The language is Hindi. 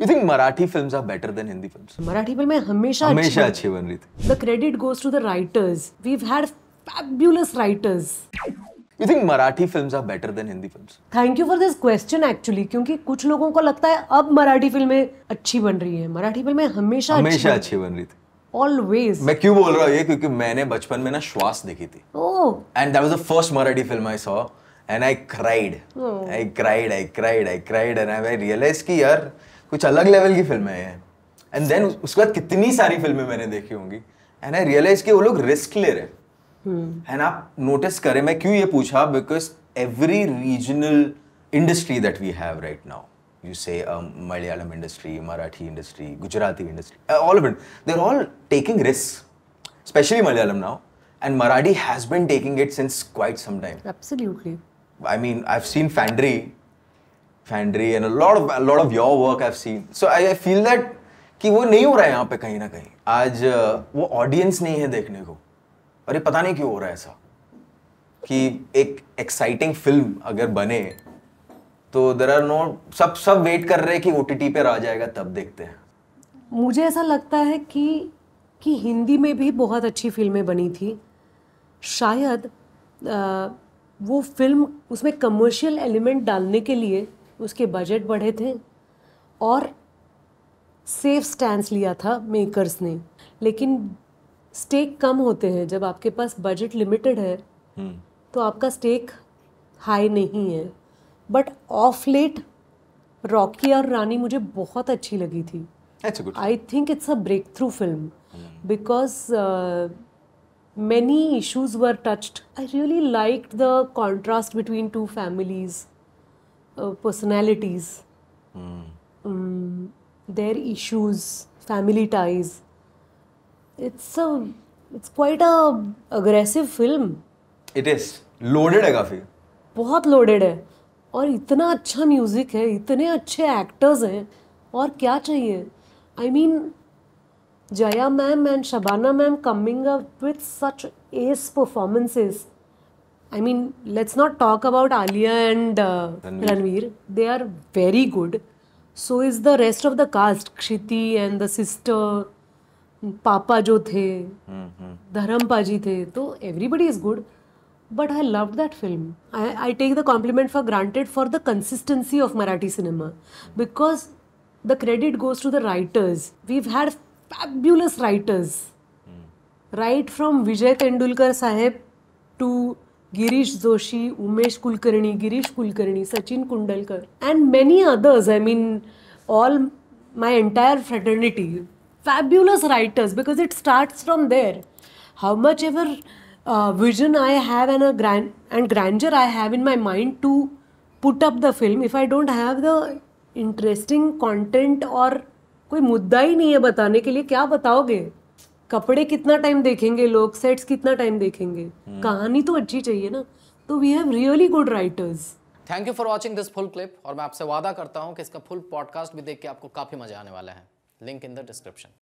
You think Marathi films are better than Hindi films Marathi फिल्में हमेशा हमेशा अच्छी बन रही थी the credit goes to the writers we had fabulous writers you think Marathi films are better than Hindi films thank you for this question actually क्योंकि कुछ लोगों को लगता है अब मराठी फिल्में अच्छी बन रही हैं मराठी फिल्में हमेशा हमेशा अच्छी बन रही थी ऑलवेज मैं क्यों बोल रहा हूँ ये क्योंकि मैंने बचपन में ना श्वास देखी थी and that was the first Marathi film I saw and I cried I cried I cried I cried and I realise की यार कुछ अलग लेवल की फिल्म है एंड देन उसके बाद कितनी सारी फिल्में मैंने देखी होंगी एंड आई रियलाइज कि वो लोग रिस्क ले रहे हैं hmm. आप नोटिस करें मैं क्यों ये पूछा because every regional industry that we have right now you say Malayalam industry Marathi industry Gujarati industry all of they are all taking risk specially Malayalam now and Marathi has been taking it since quite some time absolutely I mean I have seen Fandry Fandry and lord lord of your work I seen so I I feel that कि वो नहीं हो रहा है यहाँ पे कहीं ना कहीं आज वो ऑडियंस नहीं है देखने को और ये पता नहीं क्यों हो रहा है ऐसा कि एक एक्साइटिंग फिल्म अगर बने तो देर आर नो सब सब वेट कर रहे हैं कि ओ टी टी पर आ जाएगा तब देखते हैं मुझे ऐसा लगता है कि कि हिंदी में भी बहुत अच्छी फिल्में बनी थी शायद आ, वो फिल्म उसमें कमर्शियल एलिमेंट डालने के लिए उसके बजट बढ़े थे और सेफ स्टैंड लिया था मेकर्स ने लेकिन स्टेक कम होते हैं जब आपके पास बजट लिमिटेड है हम्म। तो आपका स्टेक हाई नहीं है बट ऑफ लेट रॉकी और रानी मुझे बहुत अच्छी लगी थी I think it's a breakthrough film because many issues were touched I really like the contrast between two families personalities their issues family ties it's it's quite a aggressive film it is loaded है काफी बहुत लोडेड है और इतना अच्छा म्यूजिक है इतने अच्छे एक्टर्स हैं और क्या चाहिए I mean Jaya ma'am and Shabana ma'am coming up with such as performances I mean, let's not talk about Alia and uh, Ranveer. They are very good. So is the rest of the cast, Kshiti and the sister, Papa जो थे, धर्मपा जी थे, everybody is good. But I loved that film. I, I take the compliment for granted for the consistency of Marathi cinema because the credit goes to the writers. We've had fabulous writers, mm. right from Vijay Tendulkar Sahib to Girish Joshi Umesh Kulkarni Girish Kulkarni Sachin Kundalkar and many others I mean all my entire fraternity fabulous writers because it start from there how much ever vision I have an a grand and grander I have in my mind to put up the film if I don't have the interesting content और कोई मुद्दा ही नहीं है बताने के लिए क्या बताओगे कपड़े कितना टाइम देखेंगे लोग सेट्स कितना टाइम देखेंगे hmm. कहानी तो अच्छी चाहिए ना तो we have really good writers thank you for watching this full clip और मैं आपसे वादा करता हूँ कि इसका फुल पॉडकास्ट भी देख के आपको काफ़ी मजा आने वाला है लिंक इन द डिस्क्रिप्शन